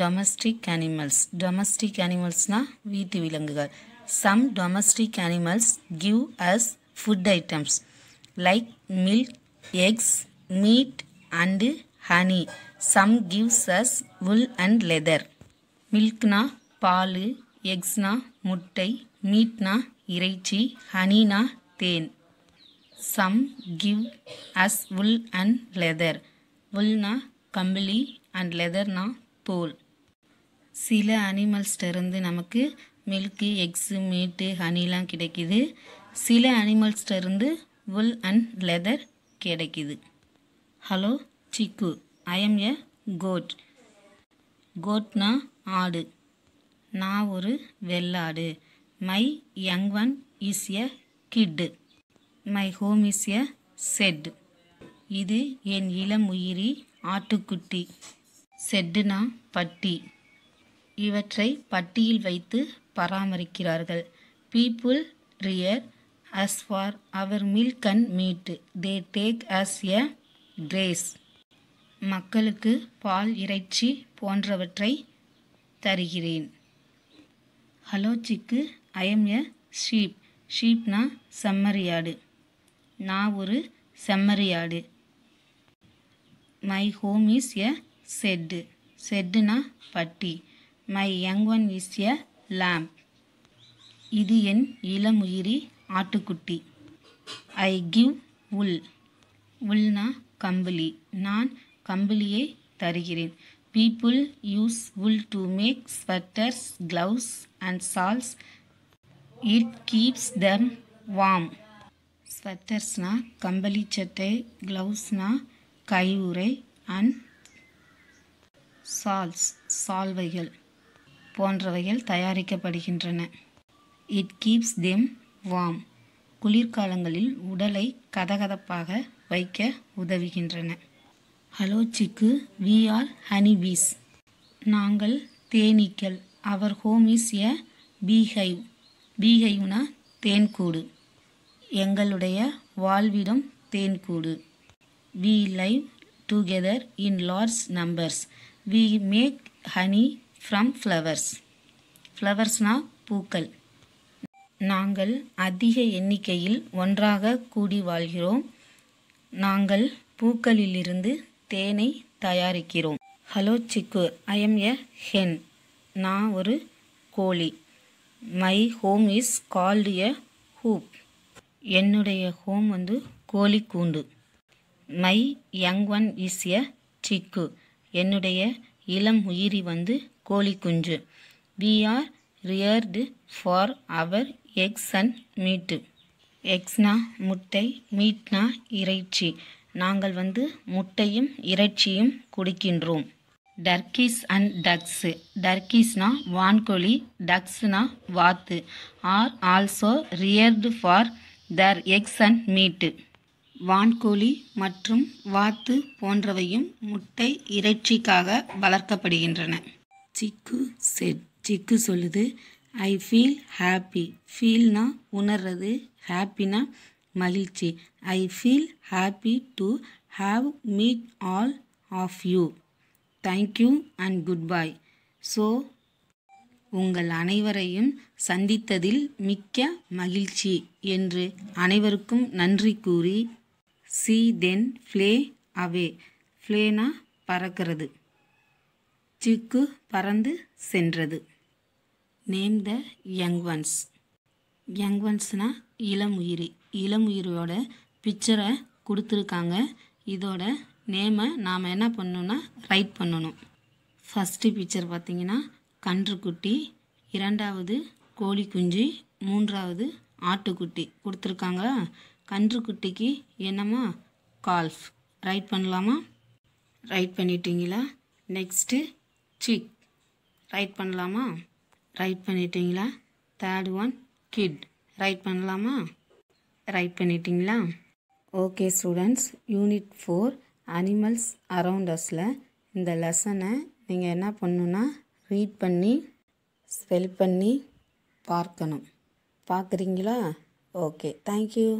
domestic animals domestic அனிமல்ஸ்னால் வீட்டு விலங்குகள் some domestic animals give us food items like milk eggs meat and honey some gives us wool and leather மில்க்னா பால் எக்ஸ்னா முட்டை மீட்னா இறைச்சி ஹனினா தேன் some give us wool and leather வுல்னா கம்பளி அண்ட் லெதர்னா தோல் சில அனிமல்ஸ்டருந்து நமக்கு மில்க்கு எக்ஸு மீட்டு ஹனிலாம் கிடைக்கிது சில அனிமல்ஸ்கிட்டருந்து வுல் அண்ட் லெதர் கிடைக்கிது hello chick I M a code கோட்னா ஆடு நான் ஒரு வெள்ளாடு my young one is a kid my home is a shed இது என் இளம் உயிரி ஆட்டுக்குட்டி செட்டுனா பட்டி இவற்றை பட்டியில் வைத்து பராமரிக்கிறார்கள் people rear us for our milk and meat they take us a graze மக்களுக்கு பால் இறைச்சி போன்றவற்றை தருகிறேன் ஹலோச்சிக்கு ஐஎம் எ ஷீப் ஷீப்னா செம்மறியாடு நான் ஒரு செம்மறியாடு my home is a shed செட்டுனா பட்டி my young one is a lamb இது என் இளமுயிரி ஆட்டுக்குட்டி ஐ கிவ் உல் உல்னா கம்பளி நான் கம்பளியை தருகிறேன் people use wool to make sweaters gloves and shawls it keeps them warm ஸ்வெட்டர்ஸ்னா கம்பளி சட்டை க்ளவுஸ்னால் கையுறை அண்ட் சால்ஸ் சால்வைகள் போன்றவைகள் தயாரிக்கப்படுகின்றன இட் கீப்ஸ் தெம் வாம் குளிர்காலங்களில் உடலை கதகதப்பாக வைக்க உதவுகின்றன hello chick we are honey bees நாங்கள் தேனீக்கள் our home is a beehive பீஹைவ்னா தேன்கூடு எங்களுடைய வாழ்விடம் தேன்கூடு we live together in large numbers we make honey from flowers ஃப்ளவர்ஸ்னால் பூக்கள் நாங்கள் அதிக எண்ணிக்கையில் ஒன்றாக கூடி வாழ்கிறோம் நாங்கள் பூக்களிலிருந்து தேனை தயாரிக்கிறோம் hello chick I M a Hen நான் ஒரு கோழி my home is called a coop என்னுடைய ஹோம் வந்து கோழி கூண்டு my young one is a chick என்னுடைய இளம் உயிரி வந்து கோழிக்குஞ்சு we are reared for our eggs and meat எக்ஸ்னா முட்டை மீட்னா இறைச்சி நாங்கள் வந்து முட்டையும் இறைச்சியும் குடிக்கின்றோம் டர்கீஸ் அண்ட் டக்ஸு டர்கீஸ்னா வான்கோழி டக்ஸ்னா வாத்து are also reared for their eggs and meat வான்கோழி மற்றும் வாத்து போன்றவையும் முட்டை இறைச்சிக்காக வளர்க்கப்படுகின்றன சிக்கு செட் சிக்கு சொல்லுது ஐ ஃபீல் ஹாப்பி ஃபீல்னா உணர்றது ஹாப்பினா மகிழ்ச்சி I feel happy to have meet all of you thank you and good bye so உங்கள் அனைவரையும் சந்தித்ததில் மிக்க மகிழ்ச்சி என்று அனைவருக்கும் நன்றி கூறி சி தென் ஃப்ளே அவே ஃப்ளேனா பறக்கிறது சீக்கு பறந்து சென்றது name the young ones young ஒன்ஸ்னால் இளம் இளமுயிரியோட பிக்சரை கொடுத்துருக்காங்க இதோட நேமை நாம் என்ன பண்ணணுன்னா ரைட் பண்ணணும் ஃபஸ்ட்டு பிக்சர் பார்த்திங்கன்னா கன்றுக்குட்டி இரண்டாவது கோழி குஞ்சு மூன்றாவது ஆட்டுக்குட்டி கொடுத்துருக்காங்க கன்றுக்குட்டிக்கு என்னம்மா கால்ஃப் ரைட் பண்ணலாமா ரைட் பண்ணிட்டீங்களா நெக்ஸ்ட்டு சிக் ரைட் பண்ணலாமா ரைட் பண்ணிட்டீங்களா தேர்ட் ஒன் கிட் ரைட் பண்ணலாமா ரைட் பண்ணிட்டீங்களா okay students unit four animals around இந்த லெசனை நீங்கள் என்ன பண்ணணுன்னா ரீட் பண்ணி ஸ்பெல் பண்ணி பார்க்கணும் பார்க்குறீங்களா ஓகே தேங்க்யூ